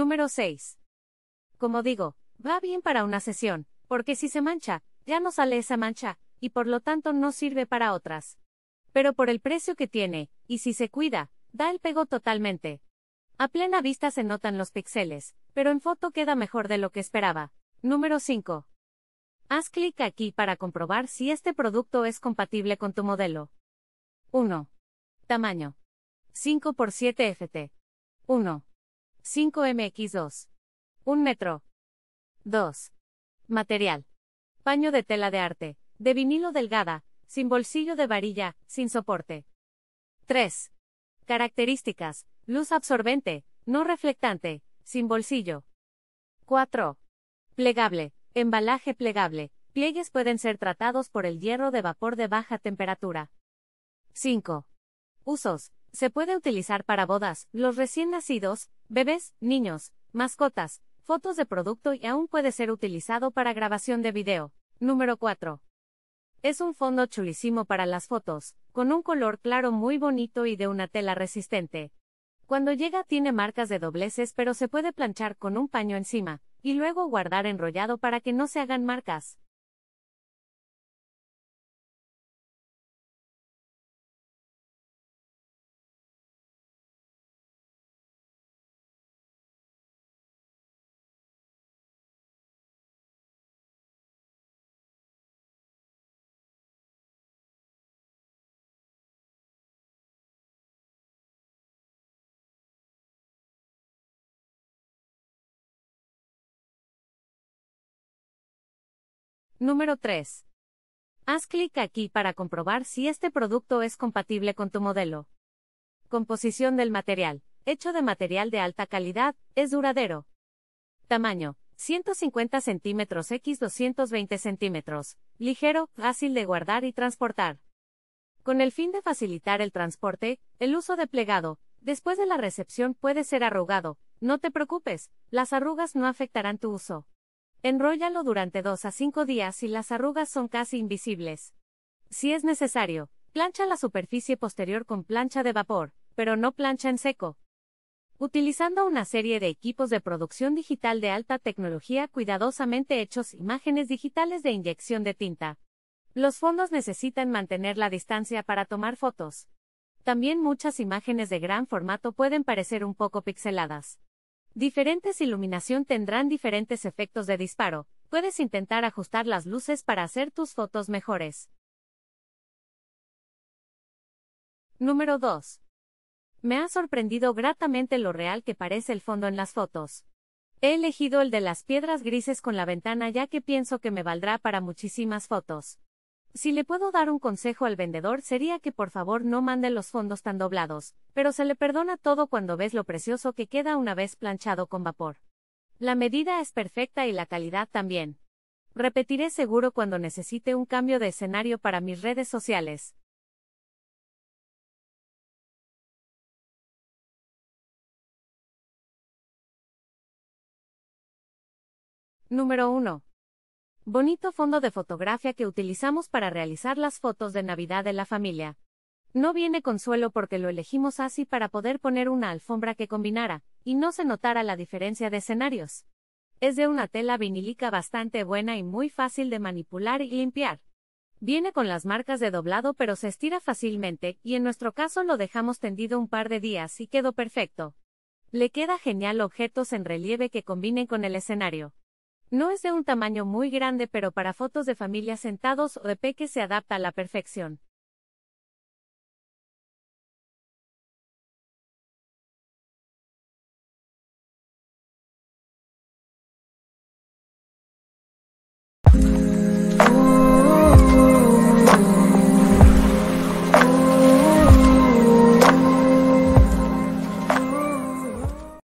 Número 6. Como digo, va bien para una sesión, porque si se mancha, ya no sale esa mancha, y por lo tanto no sirve para otras. Pero por el precio que tiene, y si se cuida, da el pego totalmente. A plena vista se notan los píxeles, pero en foto queda mejor de lo que esperaba. Número 5. Haz clic aquí para comprobar si este producto es compatible con tu modelo. 1. Tamaño. 5 x 7 FT. 1. 5MX2. 1 metro. 2. Material. Paño de tela de arte, de vinilo delgada, sin bolsillo de varilla, sin soporte. 3. Características. Luz absorbente, no reflectante, sin bolsillo. 4. Plegable. Embalaje plegable. Pliegues pueden ser tratados por el hierro de vapor de baja temperatura. 5. Usos. Se puede utilizar para bodas, los recién nacidos, bebés, niños, mascotas, fotos de producto y aún puede ser utilizado para grabación de video. Número 4. Es un fondo chulísimo para las fotos, con un color claro muy bonito y de una tela resistente. Cuando llega tiene marcas de dobleces pero se puede planchar con un paño encima, y luego guardar enrollado para que no se hagan marcas. Número 3. Haz clic aquí para comprobar si este producto es compatible con tu modelo. Composición del material. Hecho de material de alta calidad, es duradero. Tamaño. 150 centímetros x 220 centímetros. Ligero, fácil de guardar y transportar. Con el fin de facilitar el transporte, el uso de plegado, después de la recepción puede ser arrugado. No te preocupes, las arrugas no afectarán tu uso. Enróllalo durante 2 a 5 días y las arrugas son casi invisibles. Si es necesario, plancha la superficie posterior con plancha de vapor, pero no plancha en seco. Utilizando una serie de equipos de producción digital de alta tecnología cuidadosamente hechos imágenes digitales de inyección de tinta. Los fondos necesitan mantener la distancia para tomar fotos. También muchas imágenes de gran formato pueden parecer un poco pixeladas. Diferentes iluminación tendrán diferentes efectos de disparo. Puedes intentar ajustar las luces para hacer tus fotos mejores. Número 2. Me ha sorprendido gratamente lo real que parece el fondo en las fotos. He elegido el de las piedras grises con la ventana ya que pienso que me valdrá para muchísimas fotos. Si le puedo dar un consejo al vendedor sería que por favor no mande los fondos tan doblados, pero se le perdona todo cuando ves lo precioso que queda una vez planchado con vapor. La medida es perfecta y la calidad también. Repetiré seguro cuando necesite un cambio de escenario para mis redes sociales. Número 1. Bonito fondo de fotografía que utilizamos para realizar las fotos de Navidad de la familia. No viene consuelo porque lo elegimos así para poder poner una alfombra que combinara, y no se notara la diferencia de escenarios. Es de una tela vinílica bastante buena y muy fácil de manipular y limpiar. Viene con las marcas de doblado pero se estira fácilmente, y en nuestro caso lo dejamos tendido un par de días y quedó perfecto. Le queda genial objetos en relieve que combinen con el escenario. No es de un tamaño muy grande pero para fotos de familias sentados o de peques se adapta a la perfección.